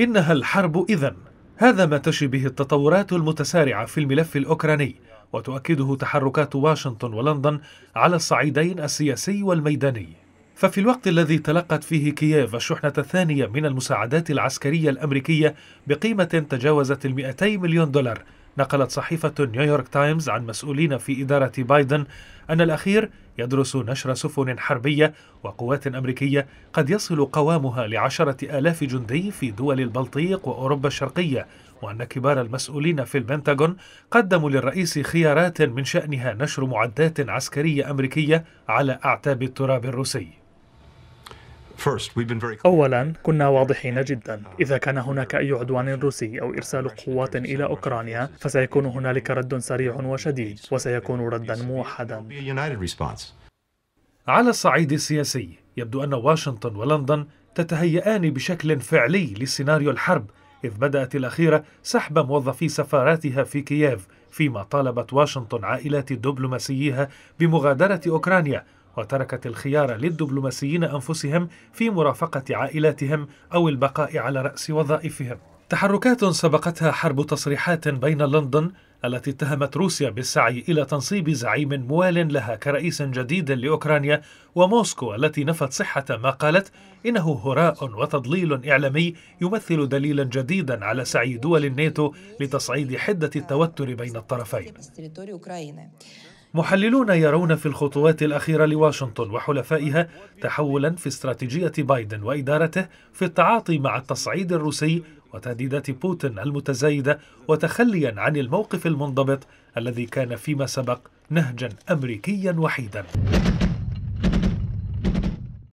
إنها الحرب إذا هذا ما تشي به التطورات المتسارعة في الملف الأوكراني وتؤكده تحركات واشنطن ولندن على الصعيدين السياسي والميداني ففي الوقت الذي تلقت فيه كييف الشحنة الثانية من المساعدات العسكرية الأمريكية بقيمة تجاوزت ال 200 مليون دولار نقلت صحيفة نيويورك تايمز عن مسؤولين في إدارة بايدن أن الأخير يدرس نشر سفن حربية وقوات أمريكية قد يصل قوامها لعشرة آلاف جندي في دول البلطيق وأوروبا الشرقية وأن كبار المسؤولين في البنتاغون قدموا للرئيس خيارات من شأنها نشر معدات عسكرية أمريكية على أعتاب التراب الروسي أولا كنا واضحين جدا ah, إذا كان هناك أي عدوان روسي أو إرسال قوات إلى أوكرانيا فسيكون هنالك رد سريع وشديد وسيكون ردا موحدا على الصعيد السياسي يبدو أن واشنطن ولندن تتهيئان بشكل فعلي لسيناريو الحرب إذ بدأت الأخيرة سحب موظفي سفاراتها في كييف فيما طالبت واشنطن عائلات دبلوماسيها بمغادرة أوكرانيا وتركت الخيار للدبلوماسيين أنفسهم في مرافقة عائلاتهم أو البقاء على رأس وظائفهم تحركات سبقتها حرب تصريحات بين لندن التي اتهمت روسيا بالسعي الى تنصيب زعيم موال لها كرئيس جديد لاوكرانيا وموسكو التي نفت صحه ما قالت انه هراء وتضليل اعلامي يمثل دليلا جديدا على سعي دول الناتو لتصعيد حده التوتر بين الطرفين محللون يرون في الخطوات الأخيرة لواشنطن وحلفائها تحولا في استراتيجية بايدن وإدارته في التعاطي مع التصعيد الروسي وتهديدات بوتين المتزايدة وتخليا عن الموقف المنضبط الذي كان فيما سبق نهجا أمريكيا وحيدا